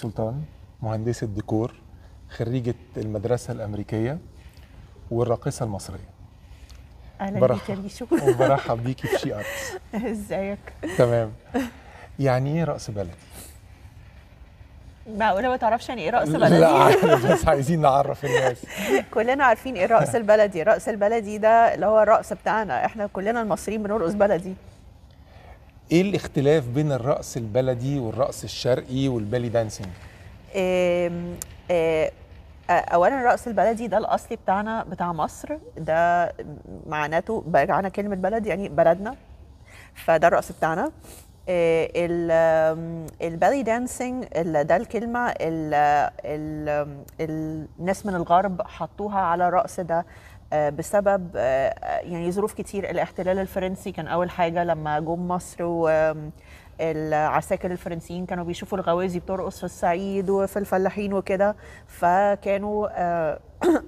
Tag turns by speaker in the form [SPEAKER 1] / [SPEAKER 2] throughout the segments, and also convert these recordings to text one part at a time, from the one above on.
[SPEAKER 1] سلطان مهندسة ديكور خريجة المدرسة الأمريكية والراقصة المصرية
[SPEAKER 2] أهلا بيك يا بيشو وبرحب
[SPEAKER 1] بيكي في شي أرتس
[SPEAKER 2] ازيك
[SPEAKER 1] تمام يعني إيه رقص بلدي؟
[SPEAKER 2] معقوله ما تعرفش يعني ايه رقص بلدي؟ لا
[SPEAKER 1] بس عايزين نعرف الناس
[SPEAKER 2] كلنا عارفين ايه الرقص البلدي، الرقص البلدي ده اللي هو الرقص بتاعنا، احنا كلنا المصريين بنرقص بلدي
[SPEAKER 1] ايه الاختلاف بين الرقص البلدي والرقص الشرقي والبالي دانسينج
[SPEAKER 2] آه، اولا الرقص البلدي ده الاصلي بتاعنا بتاع مصر ده معناته برجعنا كلمه بلد يعني بلدنا فده الرقص بتاعنا آه، البالي دانسينج ده الكلمه ال ال الناس من الغرب حطوها على الرقص ده آه، بسبب آه، آه، يعني ظروف كتير الاحتلال الفرنسي كان اول حاجه لما جم مصر و العساكر الفرنسيين كانوا بيشوفوا الغوازي بترقص في الصعيد وفي الفلاحين وكده فكانوا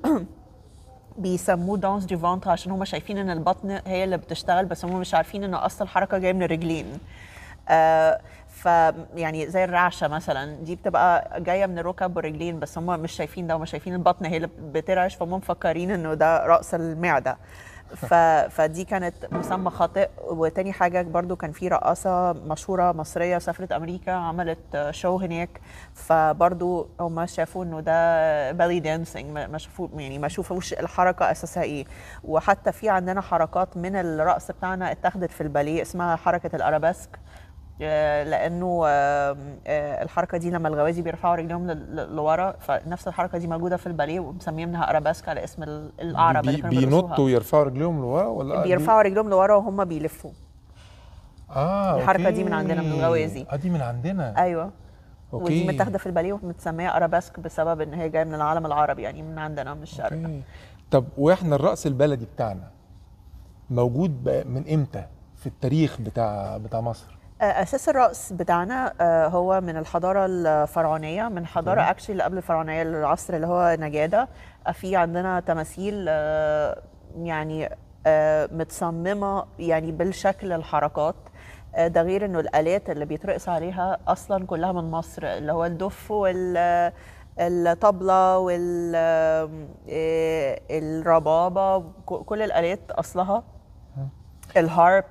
[SPEAKER 2] بيسموه دانس دي فانت عشان هم شايفين ان البطن هي اللي بتشتغل بس هم مش عارفين ان اصل الحركه جايه من الرجلين فيعني زي الرعشه مثلا دي بتبقى جايه من الركب والرجلين بس هم مش شايفين ده هم شايفين البطن هي اللي بترعش فهم مفكرين انه ده راس المعده ف... فدي كانت مسمى خاطئ وتاني حاجه برضو كان في رقاصه مشهوره مصريه سافرت امريكا عملت شو هناك فبرضو هم شافوا انه ده بالي دانسينج ما شافوا يعني ما شافوش الحركه اساسها ايه وحتى في عندنا حركات من الرقص بتاعنا اتخذت في الباليه اسمها حركه الاراباسك آه، لانه آه، آه، الحركه دي لما الغوازي بيرفعوا رجليهم لورا فنفس الحركه دي موجوده في الباليه منها اراباسك على اسم الاعرب بي بينطوا
[SPEAKER 1] يرفعوا رجليهم لورا ولا بيرفعوا
[SPEAKER 2] رجليهم لورا وهم بيلفوا
[SPEAKER 1] اه الحركه أوكي. دي من عندنا من الغوازي اه دي من عندنا ايوه أوكي. ودي متاخده
[SPEAKER 2] في الباليه ومتسميه اراباسك بسبب ان هي جايه من العالم العربي يعني من عندنا من الشرق
[SPEAKER 1] طب واحنا الرقص البلدي بتاعنا موجود من امتى في التاريخ بتاع بتاع مصر
[SPEAKER 2] اساس الرقص بتاعنا آه، هو من الحضاره الفرعونيه من حضاره اكشلي اللي قبل الفرعونيه العصر اللي هو نجاده في عندنا تماثيل آه، يعني آه، متصممه يعني بالشكل الحركات ده غير انه الالات اللي بيترقص عليها اصلا كلها من مصر اللي هو الدف وال الطبلة والربابة كل الآلات أصلها الهارب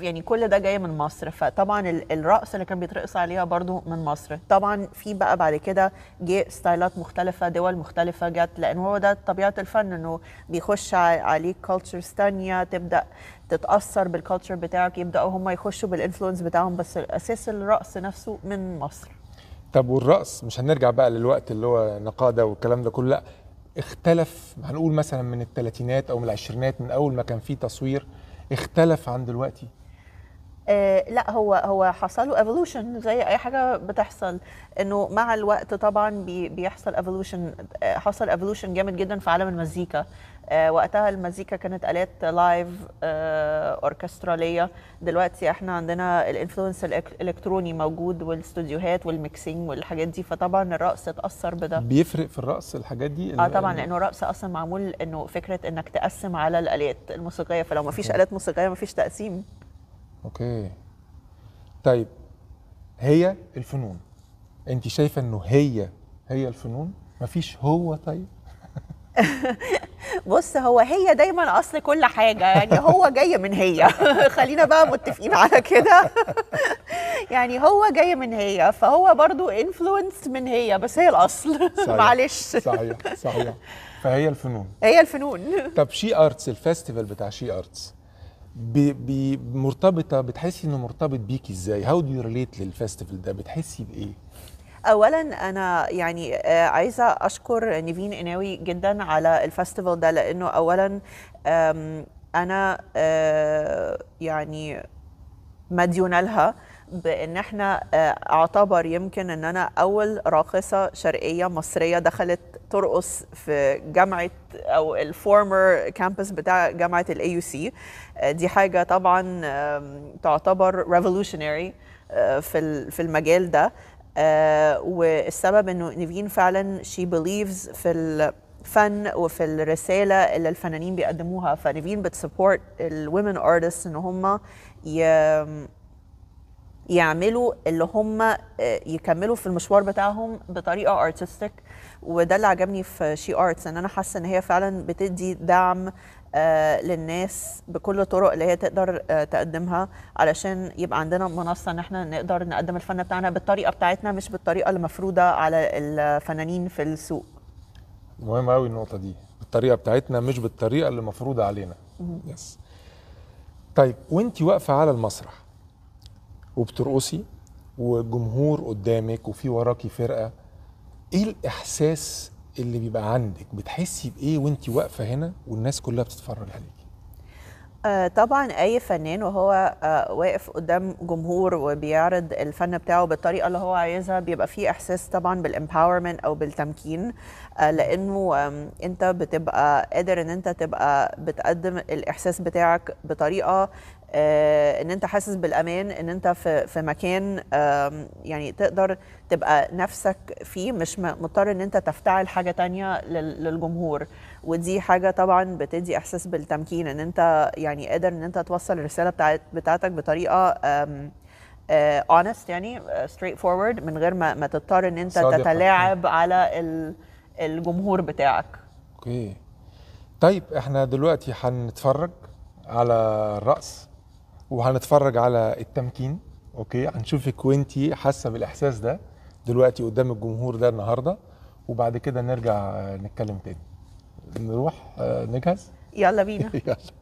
[SPEAKER 2] يعني كل ده جاي من مصر فطبعا الرقص اللي كان بيترقص عليها برضو من مصر طبعا في بقى بعد كده جه ستايلات مختلفه دول مختلفه جت لان هو ده طبيعه الفن انه بيخش عليك كالتشرز ثانيه تبدا تتاثر بالكالتشر بتاعك يبداوا هم يخشوا بالانفلونس بتاعهم بس اساس الرقص نفسه من مصر
[SPEAKER 1] طب والرقص مش هنرجع بقى للوقت اللي هو نقاده والكلام ده كله لا اختلف هنقول مثلا من الثلاثينات او من العشرينات من اول ما كان في تصوير اختلف عن دلوقتي
[SPEAKER 2] آه، لا هو هو حصل له ايفولوشن زي اي حاجه بتحصل انه مع الوقت طبعا بي بيحصل ايفولوشن آه، حصل ايفولوشن جامد جدا في عالم المزيكا آه، وقتها المزيكا كانت الات لايف اوركستراليه دلوقتي احنا عندنا الانفلونس الالكتروني موجود والاستوديوهات والميكسينج والحاجات دي فطبعا الرقص اتاثر بده
[SPEAKER 1] بيفرق في الرقص الحاجات دي اه طبعا لانه
[SPEAKER 2] الرقص اصلا معمول انه فكره انك تقسم على الالات الموسيقيه فلو ما فيش الات موسيقيه ما فيش تقسيم
[SPEAKER 1] اوكي طيب هي الفنون انت شايفه انه هي هي الفنون مفيش هو طيب
[SPEAKER 2] بص هو هي دايما اصل كل حاجه يعني هو جاي من هي خلينا بقى متفقين على كده يعني هو جاي من هي فهو برضو انفلونس من هي بس هي الاصل معلش صحيح
[SPEAKER 1] صحيح فهي الفنون هي الفنون طب شي ارتس الفيستيفال بتاع شي ارتس مرتبطه بتحسي انه مرتبط بيكي ازاي هاو دو ريليت للفستيفال ده بتحسي بايه
[SPEAKER 2] اولا انا يعني آه، عايزه اشكر نيفين اناوي جدا على الفستيفال ده لانه اولا انا آه، يعني مديونه لها بان احنا آه، اعتبر يمكن ان انا اول راقصه شرقيه مصريه دخلت ترقص في جامعه او الفورمر كامبس بتاع جامعه الاي آه، يو سي دي حاجه طبعا تعتبر ريفولوشنري آه، في في المجال ده والسبب انه نيفين فعلا شي بليفز في ال فن وفي الرساله اللي الفنانين بيقدموها فنيفين بتسبورت الومن ارتست ان هم يعملوا اللي هم آه، يكملوا في المشوار بتاعهم بطريقه ارتستيك وده اللي عجبني في شي ارتس ان انا حاسه ان هي فعلا بتدي دعم آه، للناس بكل الطرق اللي هي تقدر آه، تقدمها علشان يبقى عندنا منصه ان احنا نقدر نقدم الفن بتاعنا بالطريقه بتاعتنا مش بالطريقه المفروضه على الفنانين في السوق.
[SPEAKER 1] مهم قوي النقطه دي بالطريقه بتاعتنا مش بالطريقه اللي مفروضه علينا. يس. طيب وانت واقفه على المسرح وبترقصي والجمهور قدامك وفي وراكي فرقه ايه الاحساس اللي بيبقى عندك بتحسي بايه وانت واقفه هنا والناس كلها بتتفرج عليكي
[SPEAKER 2] آه، طبعا اي فنان وهو آه، واقف قدام جمهور وبيعرض الفن بتاعه بالطريقه اللي هو عايزها بيبقى فيه احساس طبعا بالامباورمنت او بالتمكين آه، لانه انت بتبقى قادر ان انت تبقى بتقدم الاحساس بتاعك بطريقه آه، ان انت حاسس بالامان ان انت في في مكان يعني تقدر تبقى نفسك فيه مش مضطر ان انت تفتعل حاجه تانية للجمهور ودي حاجه طبعا بتدي احساس بالتمكين ان انت يعني قادر ان انت توصل الرساله بتاعتك بطريقه اونست آه، يعني ستريت آه، فورورد من غير ما ما تضطر ان انت تتلاعب على الجمهور بتاعك
[SPEAKER 1] اوكي طيب احنا دلوقتي هنتفرج على الرقص وهنتفرج على التمكين اوكي هنشوفك وانتي حاسه بالاحساس ده دلوقتي قدام الجمهور ده النهارده وبعد كده نرجع نتكلم تاني نروح آه، نجهز يلا بينا يلا